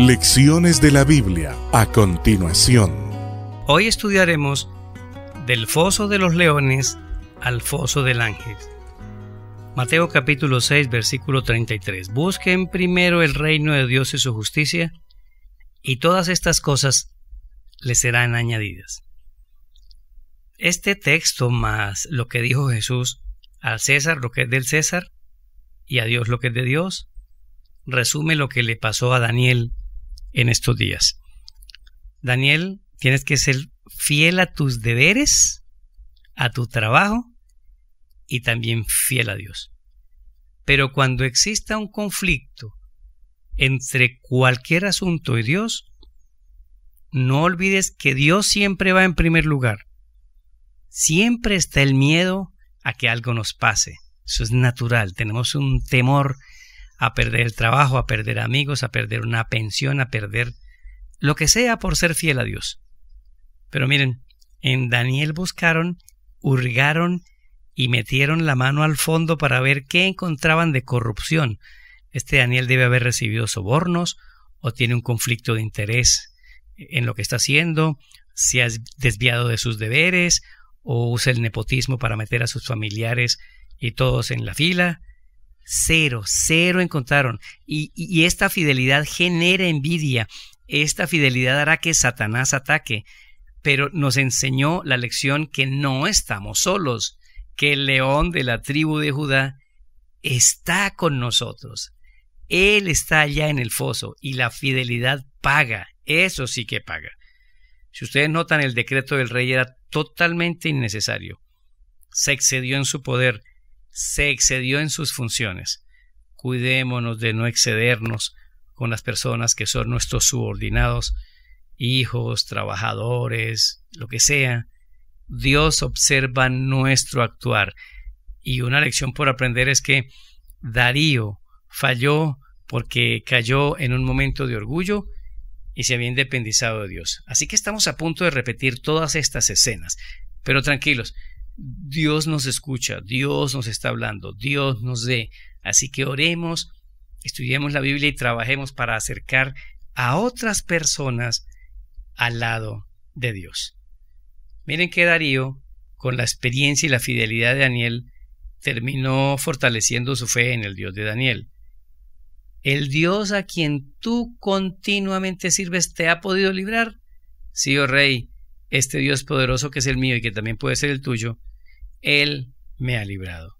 Lecciones de la Biblia a continuación. Hoy estudiaremos del foso de los leones al foso del ángel. Mateo capítulo 6 versículo 33. Busquen primero el reino de Dios y su justicia, y todas estas cosas les serán añadidas. Este texto más lo que dijo Jesús al César lo que es del César y a Dios lo que es de Dios, resume lo que le pasó a Daniel en estos días. Daniel, tienes que ser fiel a tus deberes, a tu trabajo y también fiel a Dios. Pero cuando exista un conflicto entre cualquier asunto y Dios, no olvides que Dios siempre va en primer lugar. Siempre está el miedo a que algo nos pase. Eso es natural. Tenemos un temor a perder el trabajo, a perder amigos, a perder una pensión, a perder lo que sea por ser fiel a Dios. Pero miren, en Daniel buscaron, hurgaron y metieron la mano al fondo para ver qué encontraban de corrupción. Este Daniel debe haber recibido sobornos o tiene un conflicto de interés en lo que está haciendo, se ha desviado de sus deberes o usa el nepotismo para meter a sus familiares y todos en la fila. Cero, cero encontraron. Y, y esta fidelidad genera envidia. Esta fidelidad hará que Satanás ataque. Pero nos enseñó la lección que no estamos solos, que el león de la tribu de Judá está con nosotros. Él está allá en el foso y la fidelidad paga. Eso sí que paga. Si ustedes notan, el decreto del rey era totalmente innecesario. Se excedió en su poder se excedió en sus funciones. Cuidémonos de no excedernos con las personas que son nuestros subordinados, hijos, trabajadores, lo que sea. Dios observa nuestro actuar. Y una lección por aprender es que Darío falló porque cayó en un momento de orgullo y se había independizado de Dios. Así que estamos a punto de repetir todas estas escenas. Pero tranquilos, Dios nos escucha, Dios nos está hablando, Dios nos dé. Así que oremos, estudiemos la Biblia y trabajemos para acercar a otras personas al lado de Dios. Miren que Darío, con la experiencia y la fidelidad de Daniel, terminó fortaleciendo su fe en el Dios de Daniel. El Dios a quien tú continuamente sirves te ha podido librar. Sí, oh rey, este Dios poderoso que es el mío y que también puede ser el tuyo, él me ha librado.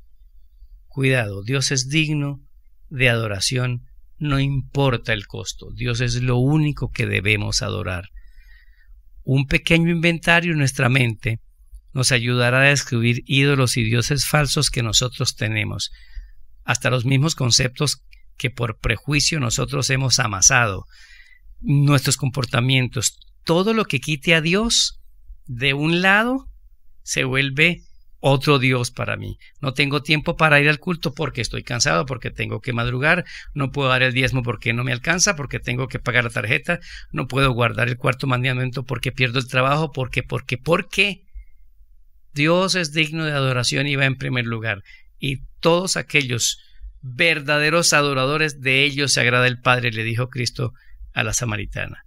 Cuidado, Dios es digno de adoración, no importa el costo, Dios es lo único que debemos adorar. Un pequeño inventario en nuestra mente nos ayudará a describir ídolos y dioses falsos que nosotros tenemos, hasta los mismos conceptos que por prejuicio nosotros hemos amasado, nuestros comportamientos, todo lo que quite a Dios de un lado se vuelve otro Dios para mí. No tengo tiempo para ir al culto porque estoy cansado, porque tengo que madrugar, no puedo dar el diezmo porque no me alcanza, porque tengo que pagar la tarjeta, no puedo guardar el cuarto mandamiento porque pierdo el trabajo, porque, porque, porque Dios es digno de adoración y va en primer lugar. Y todos aquellos verdaderos adoradores de ellos se agrada el Padre, le dijo Cristo a la samaritana.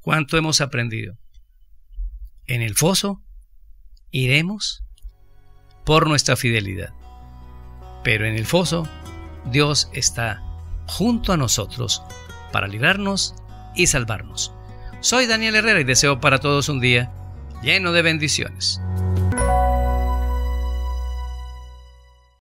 ¿Cuánto hemos aprendido? En el foso iremos por nuestra fidelidad. Pero en el foso, Dios está junto a nosotros para librarnos y salvarnos. Soy Daniel Herrera y deseo para todos un día lleno de bendiciones.